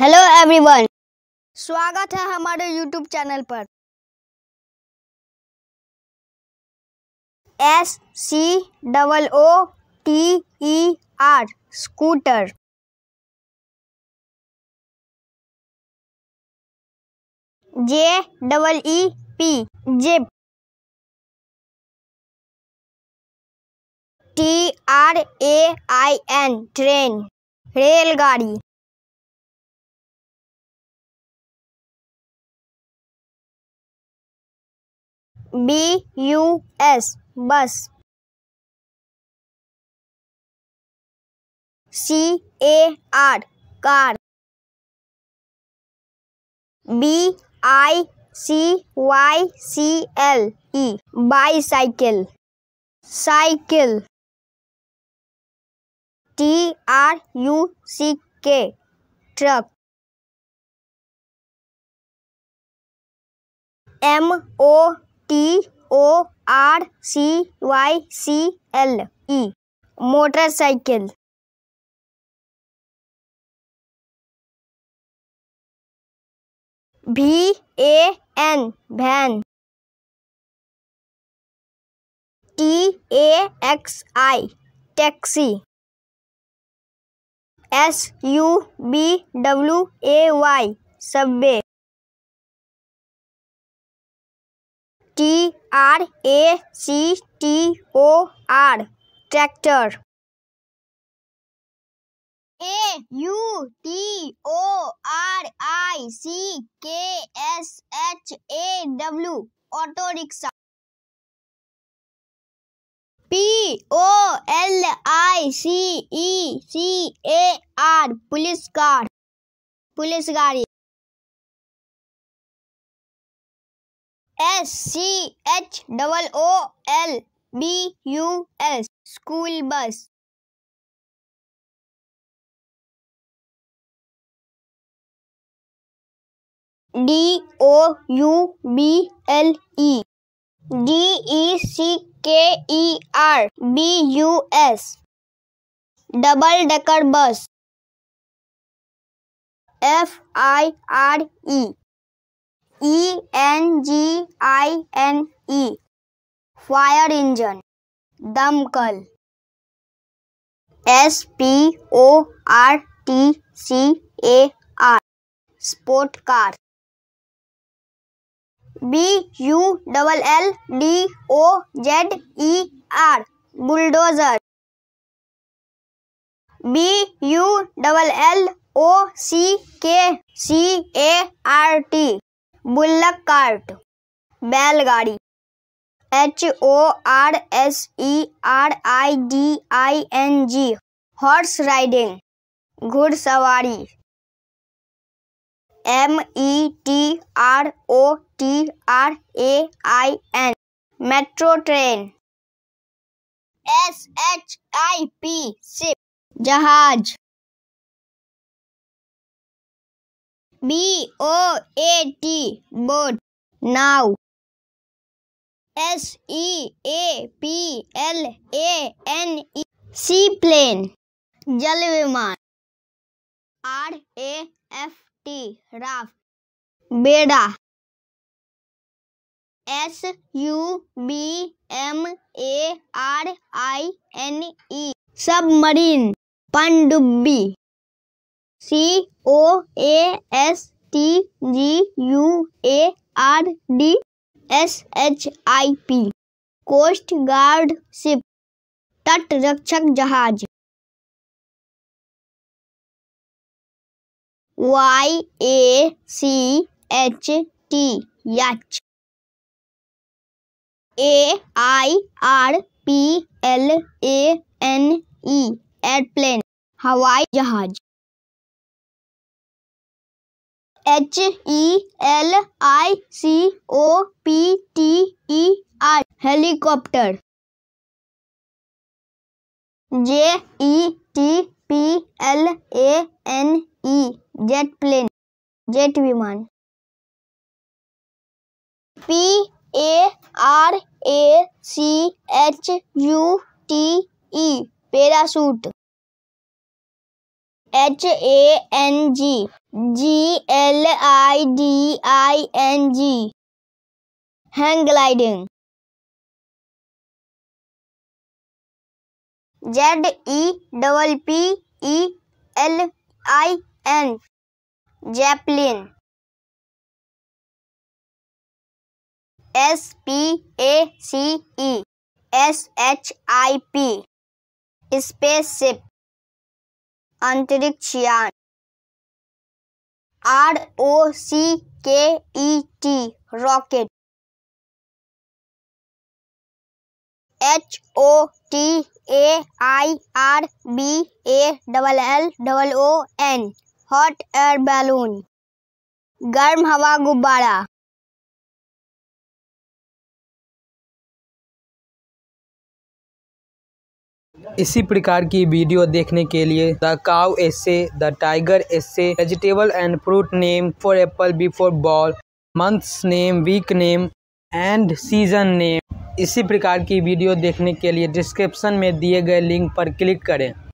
hello everyone स्वागत है हमारे यूट्यूब चैनल पर S C double O T E R scooter J double E P jeep T R A I N train रेलगाड़ी B U S bus C A R car B I C Y C L E bicycle cycle T R U C K truck M O T O R C Y C L E motorcycle V A N van T A X I taxi S U B W A Y subway T R A C T O R tractor A U T O R I C K S H A W auto rickshaw P O L I C E C A R police car police गाड़ी S C H double O L B U S school bus D O U B L E D E C K E R B U S double decker bus F I R E E N G I N E fire engine दमकल S P O R T C A R sport car B U double L D O Z E R bulldozer B U double L O C K C A R T bullock cart बैलगाड़ी H O R S E R I D I N G horse riding घुड़सवारी M E T R O T R A I N metro train S H I P ship जहाज B O A T boat now S E A P L A N E seaplane जल विमान R A F T raft बेड़ा S U B M A R I N E marine पनडुब्बी C O A S T G U A R D S H I P coast guard ship तट रक्षक जहाज Y A C H T H A I R P L A N E airplane हवाई जहाज H E L I C O P T E R helicopter J E T P L A N E jet plane jet विमान P A R A C H U T E parachute H A N G G L I D I N G hang gliding Z E double P E L I N zeppelin S P A C E S H I P spaceship अंतरिक्ष यान R O C K E T rocket H O T A I R B A double L double O N hot air balloon गर्म हवा गुब्बारा इसी प्रकार की video देखने के लिए the cow essay the tiger essay vegetable and fruit name for apple before ball months name week name and season name इसी प्रकार की वीडियो देखने के लिए डिस्क्रिप्शन में दिए गए लिंक पर क्लिक करें